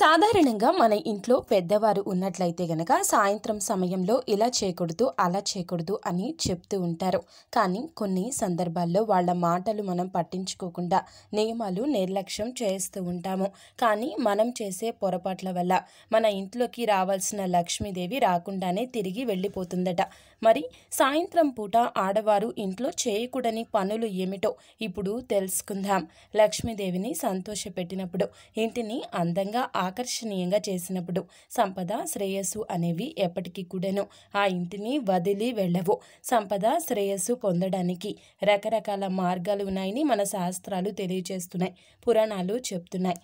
సాధారణంగా మన ఇంట్లో పెద్దవారు ఉన్నట్లయితే గనక సాయంత్రం సమయంలో ఇలా చేయకూడదు అలా చేయకూడదు అని చెప్తూ ఉంటారు కానీ కొన్ని సందర్భాల్లో వాళ్ళ మాటలు మనం పట్టించుకోకుండా నియమాలు నిర్లక్ష్యం చేస్తూ ఉంటాము కానీ మనం చేసే పొరపాట్ల వల్ల మన ఇంట్లోకి రావాల్సిన లక్ష్మీదేవి రాకుండానే తిరిగి వెళ్ళిపోతుందట మరి సాయంత్రం పూట ఆడవారు ఇంట్లో చేయకూడని పనులు ఏమిటో ఇప్పుడు తెలుసుకుందాం లక్ష్మీదేవిని సంతోషపెట్టినప్పుడు ఇంటిని అందంగా ఆకర్షణీయంగా చేసినప్పుడు సంపద శ్రేయస్సు అనేవి ఎప్పటికీ కూడాను ఆ ఇంటిని వదిలి వెళ్ళవు సంపద శ్రేయస్సు పొందడానికి రకరకాల మార్గాలు ఉన్నాయని మన శాస్త్రాలు తెలియజేస్తున్నాయి పురాణాలు చెప్తున్నాయి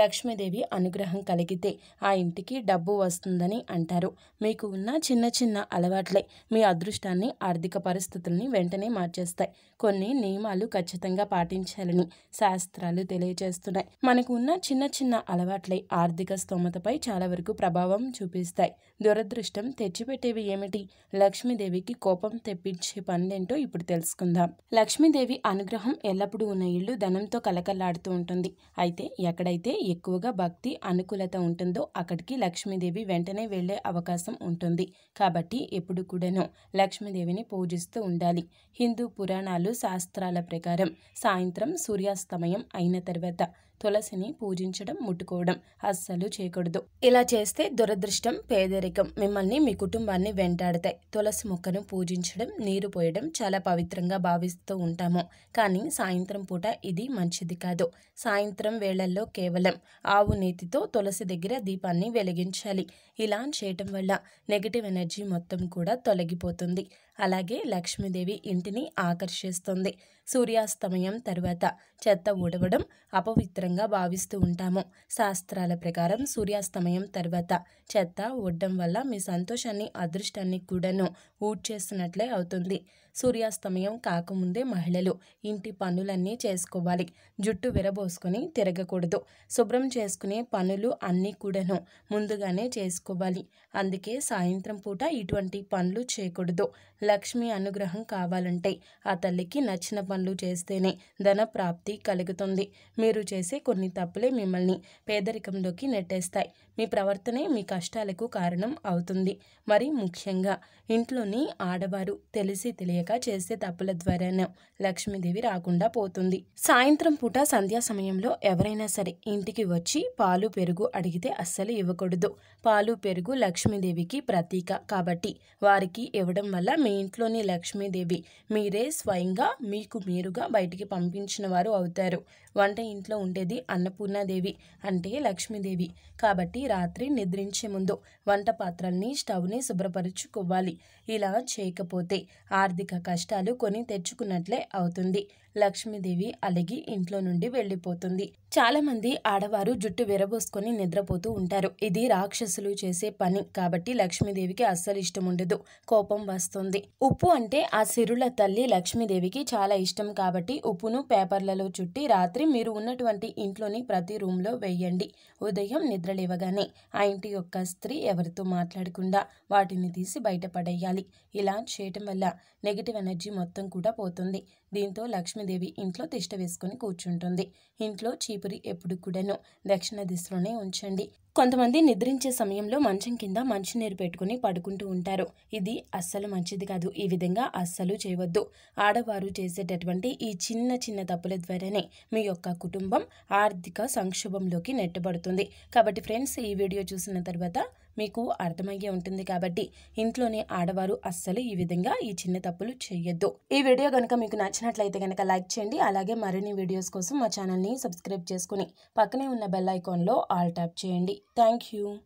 లక్ష్మీదేవి అనుగ్రహం కలిగితే ఆ ఇంటికి డబ్బు వస్తుందని అంటారు మీకు ఉన్న చిన్న చిన్న అలవాట్లే మీ అదృష్టాన్ని ఆర్థిక పరిస్థితుల్ని వెంటనే మార్చేస్తాయి కొన్ని నియమాలు ఖచ్చితంగా పాటించాలని శాస్త్రాలు తెలియజేస్తున్నాయి మనకు ఉన్న చిన్న చిన్న అలవాట్లై ఆర్థిక స్తోమతపై చాలా వరకు ప్రభావం చూపిస్తాయి దురదృష్టం తెచ్చిపెట్టేవి ఏమిటి లక్ష్మీదేవికి కోపం తెప్పించే పనులేంటో ఇప్పుడు తెలుసుకుందాం లక్ష్మీదేవి అనుగ్రహం ఎల్లప్పుడూ ఉన్న ఇల్లు ధనంతో కలకల్లాడుతూ ఉంటుంది అయితే ఎక్కడైతే ఎక్కువగా భక్తి అనుకూలత ఉంటుందో అక్కడికి లక్ష్మీదేవి వెంటనే వెళ్లే అవకాశం ఉంటుంది కాబట్టి ఎప్పుడు కూడాను లక్ష్మీదేవిని పూజిస్తూ ఉండాలి హిందూ పురాణాలు శాస్త్రాల ప్రకారం సాయంత్రం సూర్యాస్తమయం అయిన తర్వాత తులసిని పూజించడం ముట్టుకోవడం అస్సలు చేయకూడదు ఇలా చేస్తే దురదృష్టం పేదరికం మిమ్మల్ని మీ కుటుంబాన్ని వెంటాడతాయి తులసి మొక్కను పూజించడం నీరు పోయడం చాలా పవిత్రంగా భావిస్తూ ఉంటాము కానీ సాయంత్రం పూట ఇది మంచిది కాదు సాయంత్రం వేళల్లో కేవలం ఆవు నీతితో తులసి దగ్గర దీపాన్ని వెలిగించాలి ఇలా చేయటం వల్ల నెగిటివ్ ఎనర్జీ మొత్తం కూడా తొలగిపోతుంది అలాగే లక్ష్మీదేవి ఇంటిని ఆకర్షిస్తుంది సూర్యాస్తమయం తర్వాత చెత్త ఊడవడం అపవిత్రంగా భావిస్తూ ఉంటాము శాస్త్రాల ప్రకారం సూర్యాస్తమయం తర్వాత చెత్త ఊడడం వల్ల మీ సంతోషాన్ని అదృష్టాన్ని కూడాను ఊడ్ చేస్తున్నట్లే అవుతుంది సూర్యాస్తమయం కాకముందే మహిళలు ఇంటి పనులన్నీ చేసుకోవాలి జుట్టు విరబోసుకొని తిరగకూడదు శుభ్రం చేసుకునే పనులు అన్నీ కూడాను ముందుగానే చేసుకోవాలి అందుకే సాయంత్రం పూట ఇటువంటి పనులు చేయకూడదు లక్ష్మి అనుగ్రహం కావాలంటే ఆ తల్లికి నచ్చిన పనులు చేస్తేనే ధన ప్రాప్తి కలుగుతుంది మీరు చేసే కొన్ని తప్పులే మిమ్మల్ని పేదరికంలోకి నెట్టేస్తాయి మీ ప్రవర్తనే మీ కష్టాలకు కారణం అవుతుంది మరి ముఖ్యంగా ఇంట్లోని ఆడవారు తెలిసి తెలియక చేసే తప్పుల ద్వారానే లక్ష్మీదేవి రాకుండా పోతుంది సాయంత్రం పూట సంధ్యా సమయంలో ఎవరైనా సరే ఇంటికి వచ్చి పాలు పెరుగు అడిగితే అస్సలు ఇవ్వకూడదు పాలు పెరుగు లక్ష్మీదేవికి ప్రతీక కాబట్టి వారికి ఇవ్వడం వల్ల మీ మీ ఇంట్లోని లక్ష్మీదేవి మీరే స్వయంగా మీకు మీరుగా బయటికి పంపించిన వారు అవుతారు వంట ఇంట్లో ఉండేది అన్నపూర్ణాదేవి అంటే లక్ష్మీదేవి కాబట్టి రాత్రి నిద్రించే ముందు వంట పాత్రల్ని స్టవ్ని శుభ్రపరుచుకోవాలి ఇలా చేయకపోతే ఆర్థిక కష్టాలు కొని తెచ్చుకున్నట్లే అవుతుంది లక్ష్మీదేవి అలిగి ఇంట్లో నుండి వెళ్ళిపోతుంది చాలామంది ఆడవారు జుట్టు విరబోసుకొని నిద్రపోతూ ఉంటారు ఇది రాక్షసులు చేసే పని కాబట్టి లక్ష్మీదేవికి అస్సలు ఇష్టం ఉండదు కోపం వస్తుంది ఉప్పు అంటే ఆ సిరుల తల్లి లక్ష్మీదేవికి చాలా ఇష్టం కాబట్టి ఉప్పును పేపర్లలో చుట్టి రాత్రి రాత్రి మీరు ఉన్నటువంటి ఇంట్లోని ప్రతి రూమ్లో వేయండి ఉదయం నిద్రలేవగానే ఆ ఇంటి యొక్క స్త్రీ ఎవరితో మాట్లాడకుండా వాటిని తీసి బయటపడేయాలి ఇలా చేయటం వల్ల నెగిటివ్ ఎనర్జీ మొత్తం కూడా పోతుంది దీంతో లక్ష్మీదేవి ఇంట్లో తిష్ట వేసుకుని కూర్చుంటుంది ఇంట్లో చీపురి ఎప్పుడు కూడాను దక్షిణ దిశలోనే ఉంచండి కొంతమంది నిద్రించే సమయంలో మంచం కింద మంచినీరు పెట్టుకుని పడుకుంటూ ఉంటారు ఇది అస్సలు మంచిది కాదు ఈ విధంగా అస్సలు చేయవద్దు ఆడవారు చేసేటటువంటి ఈ చిన్న చిన్న తప్పుల ద్వారానే మీ యొక్క కుటుంబం ఆర్థిక సంక్షోభంలోకి నెట్టబడుతుంది కాబట్టి ఫ్రెండ్స్ ఈ వీడియో చూసిన తర్వాత మీకు అర్థమయ్యే ఉంటుంది కాబట్టి ఇంట్లోనే ఆడవారు అస్సలు ఈ విధంగా ఈ చిన్న తప్పులు చేయొద్దు ఈ వీడియో కనుక మీకు నచ్చినట్లయితే కనుక లైక్ చేయండి అలాగే మరిన్ని వీడియోస్ కోసం మా ఛానల్ని సబ్స్క్రైబ్ చేసుకుని పక్కనే ఉన్న బెల్ ఐకాన్లో ఆల్ ట్యాప్ చేయండి థ్యాంక్